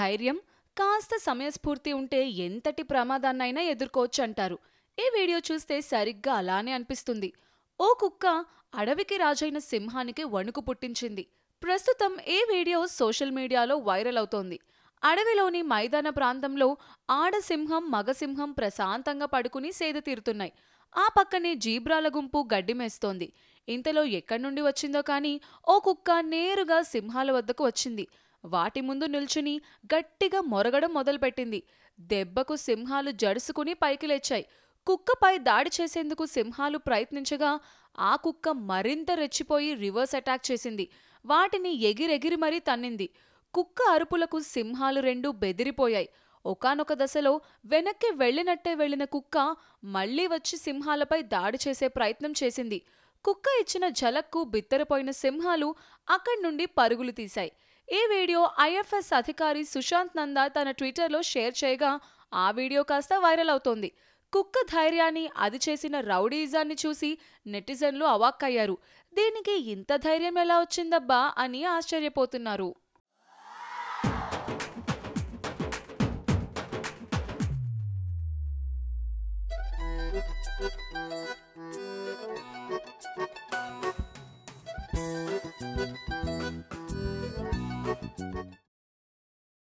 ధైర్యం కాస్త సమయస్ఫూర్తి ఉంటే ఎంతటి ప్రమాదాన్నైనా ఎదుర్కోవచ్చు అంటారు ఈ వీడియో చూస్తే సరిగ్గా అలానే అనిపిస్తుంది ఓ కుక్క అడవికి రాజైన సింహానికి వణుకు పుట్టించింది ప్రస్తుతం ఈ వీడియో సోషల్ మీడియాలో వైరల్ అవుతోంది అడవిలోని మైదాన ప్రాంతంలో ఆడసింహం మగసింహం ప్రశాంతంగా పడుకుని సేద తీరుతున్నాయి ఆ పక్కనే జీబ్రాల గుంపు గడ్డిమేస్తోంది ఇంతలో ఎక్కడి నుండి వచ్చిందో కానీ ఓ కుక్క నేరుగా సింహాల వద్దకు వచ్చింది వాటి ముందు నిల్చుని గట్టిగా మొరగడం మొదలుపెట్టింది దెబ్బకు సింహాలు జడుసుకుని పైకి లేచాయి కుక్కపై దాడి చేసేందుకు సింహాలు ప్రయత్నించగా ఆ కుక్క మరింత రెచ్చిపోయి రివర్స్ అటాక్ చేసింది వాటిని ఎగిరెగిరి మరీ తన్నింది కుక్క అరుపులకు సింహాలు రెండు బెదిరిపోయాయి ఒకనొక దశలో వెనక్కి వెళ్ళినట్టే వెళ్ళిన కుక్క మళ్లీ వచ్చి సింహాలపై దాడి చేసే ప్రయత్నం చేసింది కుక్క ఇచ్చిన ఝలక్కు బిత్తరపోయిన సింహాలు అక్కడి నుండి పరుగులు తీశాయి ఈ వీడియో ఐఎఫ్ఎస్ అధికారి సుశాంత్ నందా తన ట్విట్టర్లో షేర్ చేయగా ఆ వీడియో కాస్త వైరల్ అవుతోంది కుక్క ధైర్యాన్ని అది చేసిన రౌడీజాన్ని చూసి నెటిజన్లు అవాక్కయ్యారు దీనికి ఇంత ధైర్యం ఎలా వచ్చిందబ్బా అని ఆశ్చర్యపోతున్నారు Thank you.